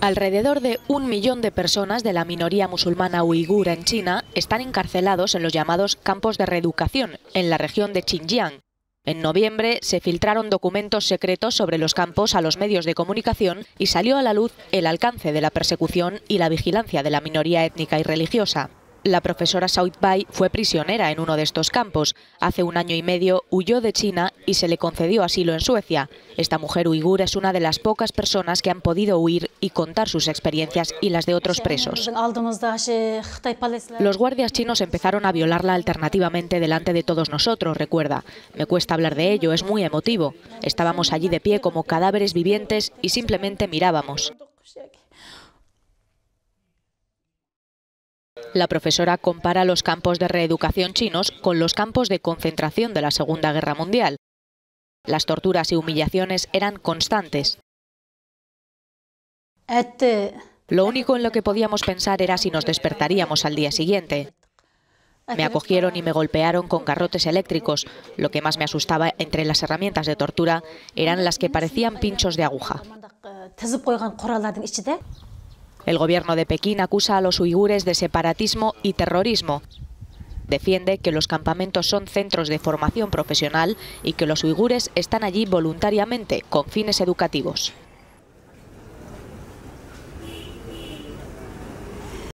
Alrededor de un millón de personas de la minoría musulmana uigur en China están encarcelados en los llamados campos de reeducación, en la región de Xinjiang. En noviembre se filtraron documentos secretos sobre los campos a los medios de comunicación y salió a la luz el alcance de la persecución y la vigilancia de la minoría étnica y religiosa. La profesora South Bai fue prisionera en uno de estos campos. Hace un año y medio huyó de China y se le concedió asilo en Suecia. Esta mujer uigur es una de las pocas personas que han podido huir y contar sus experiencias y las de otros presos. Los guardias chinos empezaron a violarla alternativamente delante de todos nosotros, recuerda. Me cuesta hablar de ello, es muy emotivo. Estábamos allí de pie como cadáveres vivientes y simplemente mirábamos. La profesora compara los campos de reeducación chinos con los campos de concentración de la Segunda Guerra Mundial. Las torturas y humillaciones eran constantes. Este lo único en lo que podíamos pensar era si nos despertaríamos al día siguiente. Me acogieron y me golpearon con garrotes eléctricos. Lo que más me asustaba entre las herramientas de tortura eran las que parecían pinchos de aguja. El gobierno de Pekín acusa a los uigures de separatismo y terrorismo. Defiende que los campamentos son centros de formación profesional y que los uigures están allí voluntariamente con fines educativos.